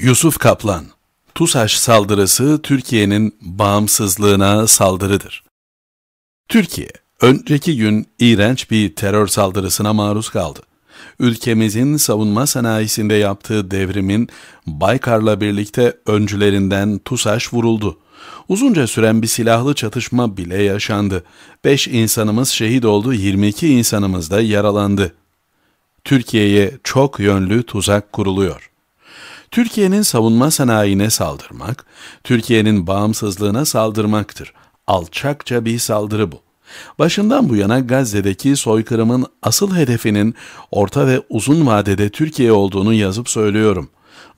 Yusuf Kaplan TUSAŞ saldırısı Türkiye'nin bağımsızlığına saldırıdır. Türkiye, önceki gün iğrenç bir terör saldırısına maruz kaldı. Ülkemizin savunma sanayisinde yaptığı devrimin Baykar'la birlikte öncülerinden TUSAŞ vuruldu. Uzunca süren bir silahlı çatışma bile yaşandı. 5 insanımız şehit oldu, 22 insanımız da yaralandı. Türkiye'ye çok yönlü tuzak kuruluyor. Türkiye'nin savunma sanayine saldırmak, Türkiye'nin bağımsızlığına saldırmaktır. Alçakça bir saldırı bu. Başından bu yana Gazze'deki soykırımın asıl hedefinin orta ve uzun vadede Türkiye olduğunu yazıp söylüyorum.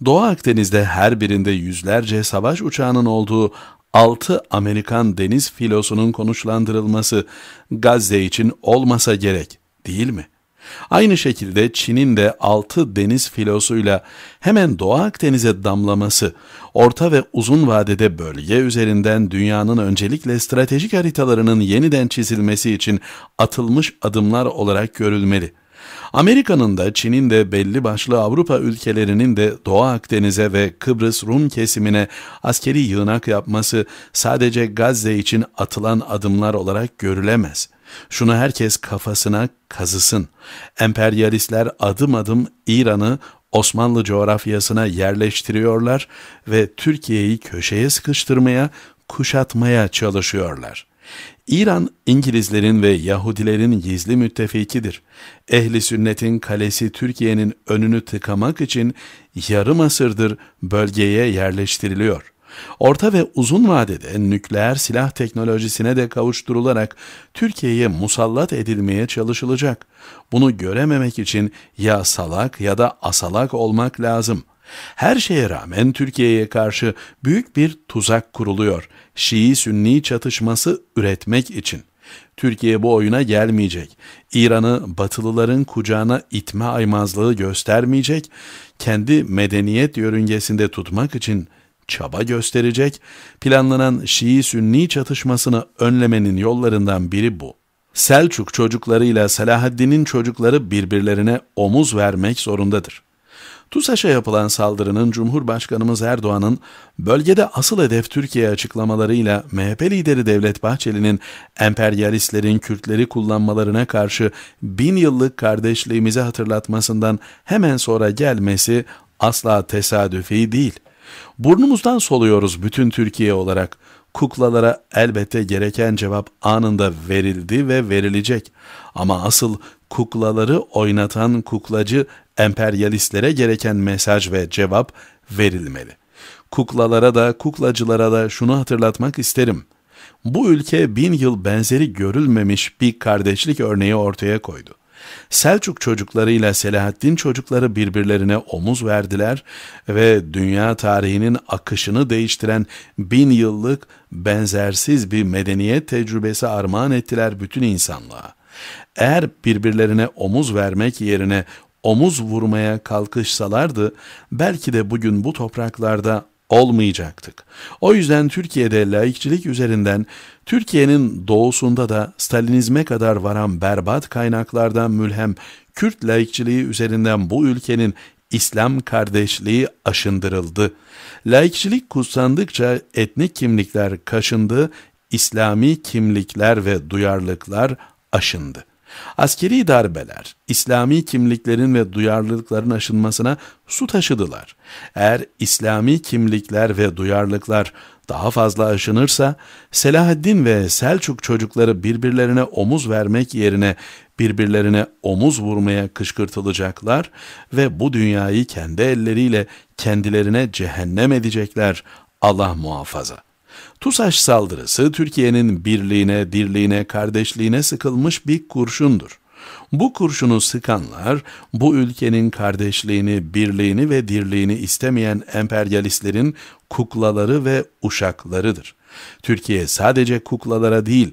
Doğu Akdeniz'de her birinde yüzlerce savaş uçağının olduğu 6 Amerikan deniz filosunun konuşlandırılması Gazze için olmasa gerek değil mi? Aynı şekilde Çin'in de altı deniz filosuyla hemen Doğu Akdeniz'e damlaması, orta ve uzun vadede bölge üzerinden dünyanın öncelikle stratejik haritalarının yeniden çizilmesi için atılmış adımlar olarak görülmeli. Amerika'nın da Çin'in de belli başlı Avrupa ülkelerinin de Doğu Akdeniz'e ve Kıbrıs Rum kesimine askeri yığınak yapması sadece Gazze için atılan adımlar olarak görülemez. Şunu herkes kafasına kazısın. Emperyalistler adım adım İran'ı Osmanlı coğrafyasına yerleştiriyorlar ve Türkiye'yi köşeye sıkıştırmaya, kuşatmaya çalışıyorlar. İran, İngilizlerin ve Yahudilerin gizli müttefikidir. Ehli sünnetin kalesi Türkiye'nin önünü tıkamak için yarım asırdır bölgeye yerleştiriliyor. Orta ve uzun vadede nükleer silah teknolojisine de kavuşturularak Türkiye'ye musallat edilmeye çalışılacak. Bunu görememek için ya salak ya da asalak olmak lazım.'' Her şeye rağmen Türkiye'ye karşı büyük bir tuzak kuruluyor. Şii-Sünni çatışması üretmek için. Türkiye bu oyuna gelmeyecek. İran'ı batılıların kucağına itme aymazlığı göstermeyecek. Kendi medeniyet yörüngesinde tutmak için çaba gösterecek, planlanan Şii-Sünni çatışmasını önlemenin yollarından biri bu. Selçuk çocuklarıyla Selahaddin'in çocukları birbirlerine omuz vermek zorundadır. TUSAŞ'a yapılan saldırının Cumhurbaşkanımız Erdoğan'ın bölgede asıl hedef Türkiye açıklamalarıyla MHP lideri Devlet Bahçeli'nin emperyalistlerin Kürtleri kullanmalarına karşı bin yıllık kardeşliğimizi hatırlatmasından hemen sonra gelmesi asla tesadüfi değil.'' Burnumuzdan soluyoruz bütün Türkiye olarak. Kuklalara elbette gereken cevap anında verildi ve verilecek. Ama asıl kuklaları oynatan kuklacı emperyalistlere gereken mesaj ve cevap verilmeli. Kuklalara da kuklacılara da şunu hatırlatmak isterim. Bu ülke bin yıl benzeri görülmemiş bir kardeşlik örneği ortaya koydu. Selçuk çocukları ile Selahaddin çocukları birbirlerine omuz verdiler ve dünya tarihinin akışını değiştiren bin yıllık benzersiz bir medeniyet tecrübesi armağan ettiler bütün insanlığa. Eğer birbirlerine omuz vermek yerine omuz vurmaya kalkışsalardı belki de bugün bu topraklarda olmayacaktık. O yüzden Türkiye'de laikçilik üzerinden Türkiye'nin doğusunda da Stalinizme kadar varan berbat kaynaklardan mülhem Kürt laikçiliği üzerinden bu ülkenin İslam kardeşliği aşındırıldı. Laikçilik kutsandıkça etnik kimlikler kaşındı, İslami kimlikler ve duyarlılıklar aşındı. Askeri darbeler, İslami kimliklerin ve duyarlılıkların aşınmasına su taşıdılar. Eğer İslami kimlikler ve duyarlılıklar daha fazla aşınırsa, Selahaddin ve Selçuk çocukları birbirlerine omuz vermek yerine birbirlerine omuz vurmaya kışkırtılacaklar ve bu dünyayı kendi elleriyle kendilerine cehennem edecekler Allah muhafaza.'' TUSAŞ saldırısı Türkiye'nin birliğine, dirliğine, kardeşliğine sıkılmış bir kurşundur. Bu kurşunu sıkanlar, bu ülkenin kardeşliğini, birliğini ve dirliğini istemeyen emperyalistlerin kuklaları ve uşaklarıdır. Türkiye sadece kuklalara değil,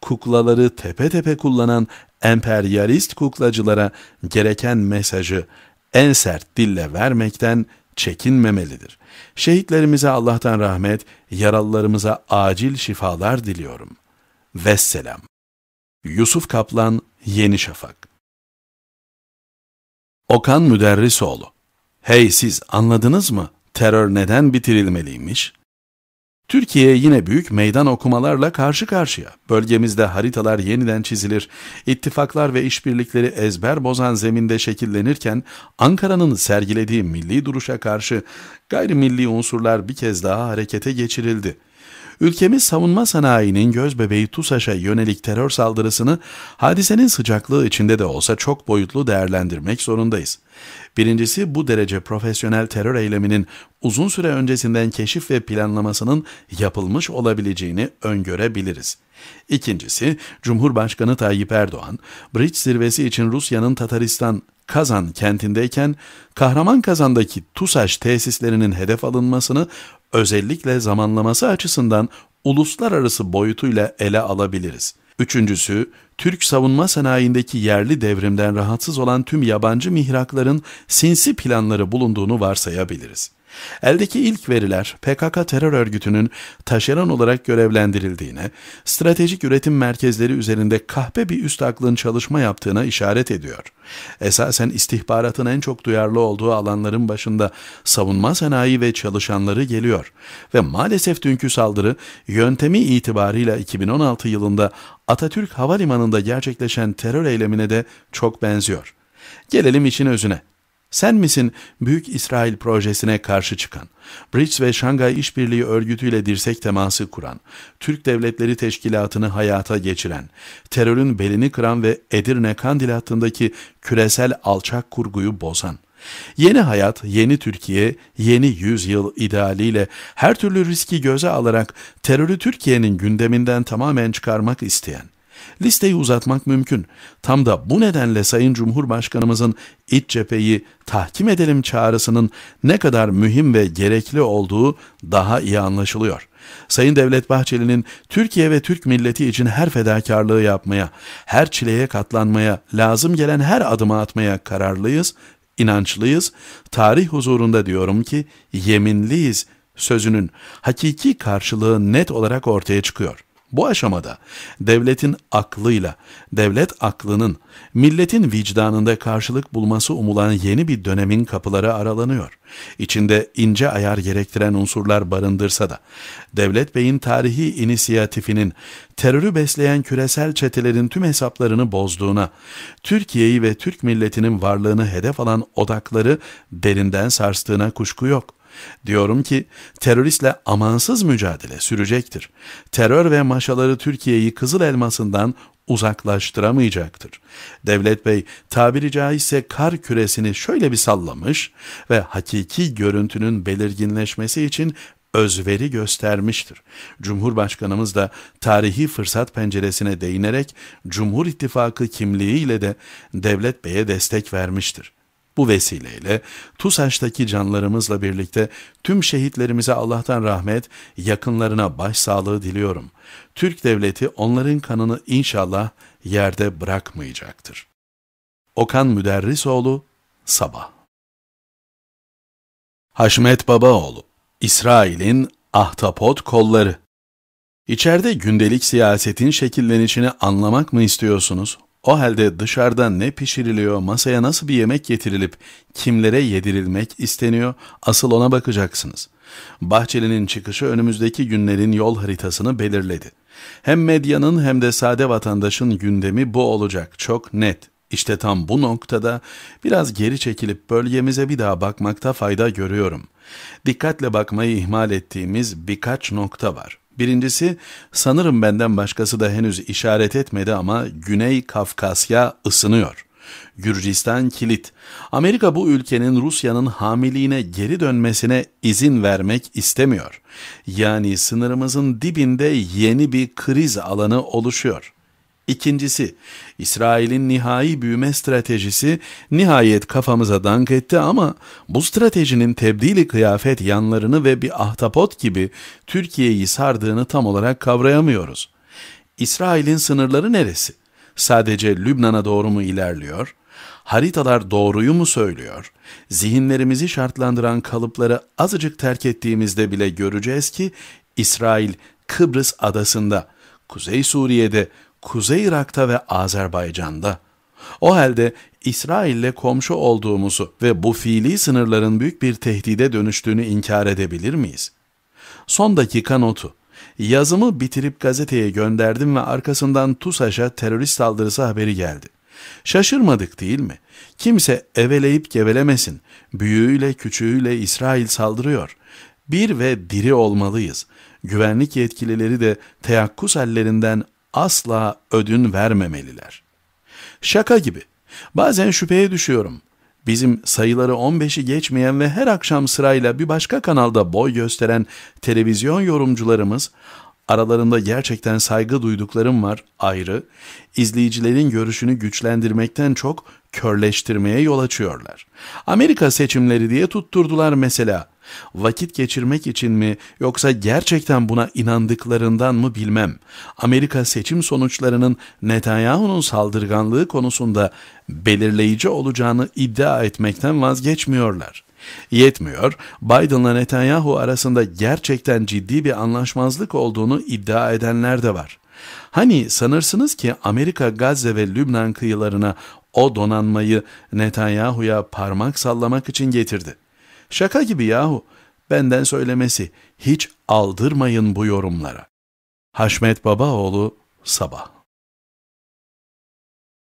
kuklaları tepe tepe kullanan emperyalist kuklacılara gereken mesajı en sert dille vermekten çekinmemelidir. Şehitlerimize Allah'tan rahmet, yaralılarımıza acil şifalar diliyorum. Vesselam. Yusuf Kaplan, Yeni Şafak Okan Müderrisoğlu Hey siz anladınız mı? Terör neden bitirilmeliymiş? Türkiye yine büyük meydan okumalarla karşı karşıya. Bölgemizde haritalar yeniden çizilir, ittifaklar ve işbirlikleri ezber bozan zeminde şekillenirken Ankara'nın sergilediği milli duruşa karşı gayrimilli unsurlar bir kez daha harekete geçirildi.'' Ülkemiz savunma sanayinin gözbebeği TUSAŞ'a yönelik terör saldırısını hadisenin sıcaklığı içinde de olsa çok boyutlu değerlendirmek zorundayız. Birincisi bu derece profesyonel terör eyleminin uzun süre öncesinden keşif ve planlamasının yapılmış olabileceğini öngörebiliriz. İkincisi, Cumhurbaşkanı Tayyip Erdoğan, BRICS zirvesi için Rusya'nın Tataristan Kazan kentindeyken Kahraman Kazan'daki TUSAŞ tesislerinin hedef alınmasını özellikle zamanlaması açısından uluslararası boyutuyla ele alabiliriz. Üçüncüsü, Türk savunma sanayindeki yerli devrimden rahatsız olan tüm yabancı mihrakların sinsi planları bulunduğunu varsayabiliriz. Eldeki ilk veriler PKK terör örgütünün taşeron olarak görevlendirildiğine, stratejik üretim merkezleri üzerinde kahpe bir üst aklın çalışma yaptığına işaret ediyor. Esasen istihbaratın en çok duyarlı olduğu alanların başında savunma sanayi ve çalışanları geliyor ve maalesef dünkü saldırı yöntemi itibarıyla 2016 yılında Atatürk Havalimanı'nda gerçekleşen terör eylemine de çok benziyor. Gelelim işin özüne. Sen misin Büyük İsrail projesine karşı çıkan, BRICS ve Şangay İşbirliği Örgütü ile dirsek teması kuran, Türk Devletleri Teşkilatı'nı hayata geçiren, terörün belini kıran ve Edirne Kandil hattındaki küresel alçak kurguyu bozan, Yeni hayat, yeni Türkiye, yeni yüzyıl idealiyle her türlü riski göze alarak terörü Türkiye'nin gündeminden tamamen çıkarmak isteyen, Listeyi uzatmak mümkün. Tam da bu nedenle Sayın Cumhurbaşkanımızın iç cepheyi tahkim edelim çağrısının ne kadar mühim ve gerekli olduğu daha iyi anlaşılıyor. Sayın Devlet Bahçeli'nin Türkiye ve Türk milleti için her fedakarlığı yapmaya, her çileye katlanmaya, lazım gelen her adıma atmaya kararlıyız, inançlıyız, tarih huzurunda diyorum ki yeminliyiz sözünün hakiki karşılığı net olarak ortaya çıkıyor. Bu aşamada devletin aklıyla, devlet aklının, milletin vicdanında karşılık bulması umulan yeni bir dönemin kapıları aralanıyor. İçinde ince ayar gerektiren unsurlar barındırsa da, Devlet Bey'in tarihi inisiyatifinin, terörü besleyen küresel çetelerin tüm hesaplarını bozduğuna, Türkiye'yi ve Türk milletinin varlığını hedef alan odakları derinden sarstığına kuşku yok.'' Diyorum ki teröristle amansız mücadele sürecektir. Terör ve maşaları Türkiye'yi kızıl elmasından uzaklaştıramayacaktır. Devlet Bey tabiri caizse kar küresini şöyle bir sallamış ve hakiki görüntünün belirginleşmesi için özveri göstermiştir. Cumhurbaşkanımız da tarihi fırsat penceresine değinerek Cumhur İttifakı kimliğiyle de Devlet Bey'e destek vermiştir. Bu vesileyle TUSAŞ'taki canlarımızla birlikte tüm şehitlerimize Allah'tan rahmet, yakınlarına başsağlığı diliyorum. Türk devleti onların kanını inşallah yerde bırakmayacaktır. Okan Müderrisoğlu, Sabah Haşmet Babaoğlu, İsrail'in ahtapot kolları İçeride gündelik siyasetin şekillenişini anlamak mı istiyorsunuz? O halde dışarıdan ne pişiriliyor, masaya nasıl bir yemek getirilip kimlere yedirilmek isteniyor asıl ona bakacaksınız. Bahçeli'nin çıkışı önümüzdeki günlerin yol haritasını belirledi. Hem medyanın hem de sade vatandaşın gündemi bu olacak çok net. İşte tam bu noktada biraz geri çekilip bölgemize bir daha bakmakta fayda görüyorum. Dikkatle bakmayı ihmal ettiğimiz birkaç nokta var. Birincisi sanırım benden başkası da henüz işaret etmedi ama Güney Kafkasya ısınıyor. Gürcistan kilit. Amerika bu ülkenin Rusya'nın hamiliğine geri dönmesine izin vermek istemiyor. Yani sınırımızın dibinde yeni bir kriz alanı oluşuyor.'' İkincisi, İsrail'in nihai büyüme stratejisi nihayet kafamıza dank etti ama bu stratejinin tebdili kıyafet yanlarını ve bir ahtapot gibi Türkiye'yi sardığını tam olarak kavrayamıyoruz. İsrail'in sınırları neresi? Sadece Lübnan'a doğru mu ilerliyor? Haritalar doğruyu mu söylüyor? Zihinlerimizi şartlandıran kalıpları azıcık terk ettiğimizde bile göreceğiz ki İsrail Kıbrıs adasında, Kuzey Suriye'de, Kuzey Irak'ta ve Azerbaycan'da. O halde İsrail'le komşu olduğumuzu ve bu fiili sınırların büyük bir tehdide dönüştüğünü inkar edebilir miyiz? Son dakika notu. Yazımı bitirip gazeteye gönderdim ve arkasından TUSAŞ'a terörist saldırısı haberi geldi. Şaşırmadık değil mi? Kimse eveleyip gevelemesin. Büyüğüyle küçüğüyle İsrail saldırıyor. Bir ve diri olmalıyız. Güvenlik yetkilileri de teyakkuz hallerinden asla ödün vermemeliler. Şaka gibi. Bazen şüpheye düşüyorum. Bizim sayıları 15'i geçmeyen ve her akşam sırayla bir başka kanalda boy gösteren televizyon yorumcularımız, aralarında gerçekten saygı duyduklarım var ayrı, izleyicilerin görüşünü güçlendirmekten çok körleştirmeye yol açıyorlar. Amerika seçimleri diye tutturdular mesela. Vakit geçirmek için mi yoksa gerçekten buna inandıklarından mı bilmem. Amerika seçim sonuçlarının Netanyahu'nun saldırganlığı konusunda belirleyici olacağını iddia etmekten vazgeçmiyorlar. Yetmiyor, Biden'la Netanyahu arasında gerçekten ciddi bir anlaşmazlık olduğunu iddia edenler de var. Hani sanırsınız ki Amerika Gazze ve Lübnan kıyılarına o donanmayı Netanyahu'ya parmak sallamak için getirdi. Şaka gibi yahu. Benden söylemesi. Hiç aldırmayın bu yorumlara. Haşmet Babaoğlu Sabah